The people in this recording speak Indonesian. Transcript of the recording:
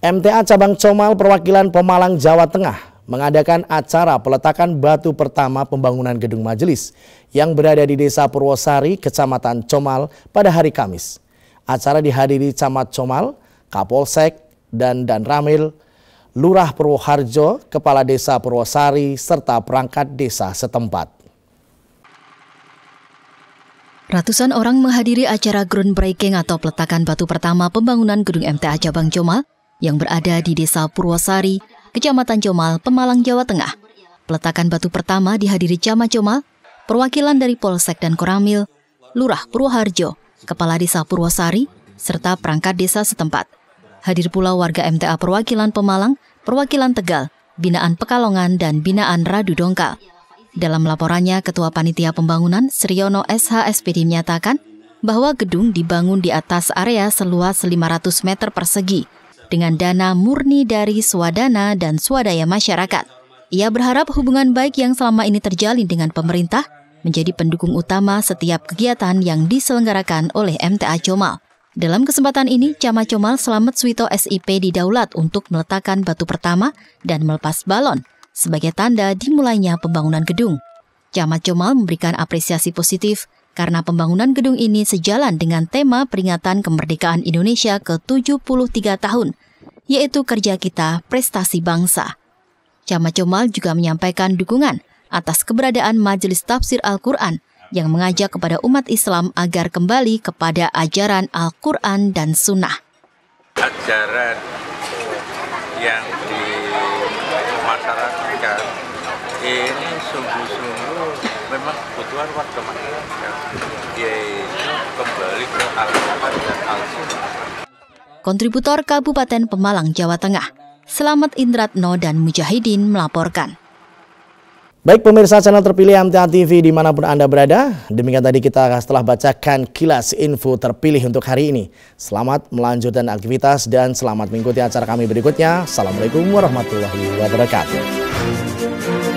MTA Cabang Comal Perwakilan Pemalang Jawa Tengah mengadakan acara peletakan batu pertama pembangunan gedung majelis yang berada di Desa Purwosari, Kecamatan Comal pada hari Kamis. Acara dihadiri Camat Comal, Kapolsek, dan Dan Ramil, Lurah Purwoharjo, Kepala Desa Purwosari, serta perangkat desa setempat. Ratusan orang menghadiri acara groundbreaking atau peletakan batu pertama pembangunan gedung MTA Cabang Comal yang berada di Desa Purwosari, Kecamatan Comal, Pemalang, Jawa Tengah. Peletakan batu pertama dihadiri Camat Comal, perwakilan dari Polsek dan Koramil, Lurah Purwoharjo, Kepala Desa Purwosari, serta perangkat desa setempat. Hadir pula warga MTA perwakilan Pemalang, perwakilan Tegal, binaan Pekalongan, dan binaan Radu Dongkal. Dalam laporannya, Ketua Panitia Pembangunan Sriyono SHSPD menyatakan bahwa gedung dibangun di atas area seluas 500 meter persegi dengan dana murni dari swadana dan swadaya masyarakat. Ia berharap hubungan baik yang selama ini terjalin dengan pemerintah menjadi pendukung utama setiap kegiatan yang diselenggarakan oleh MTA Comal. Dalam kesempatan ini, Camat Comal Selamat Swito SIP didaulat untuk meletakkan batu pertama dan melepas balon sebagai tanda dimulainya pembangunan gedung. Camat Comal memberikan apresiasi positif karena pembangunan gedung ini sejalan dengan tema peringatan kemerdekaan Indonesia ke-73 tahun, yaitu kerja kita prestasi bangsa. Camat Comal juga menyampaikan dukungan atas keberadaan Majelis Tafsir Al-Quran yang mengajak kepada umat Islam agar kembali kepada ajaran Al-Quran dan Sunnah. Ajaran yang dimasyarakatkan ini sungguh-sungguh memang kebutuhan warga masyarakat yaitu kembali ke Al-Quran dan al Kontributor Kabupaten Pemalang, Jawa Tengah, Selamat Indratno dan Mujahidin melaporkan. Baik pemirsa channel terpilih MTA TV dimanapun Anda berada, demikian tadi kita setelah bacakan kilas info terpilih untuk hari ini. Selamat melanjutkan aktivitas dan selamat mengikuti acara kami berikutnya. Assalamualaikum warahmatullahi wabarakatuh.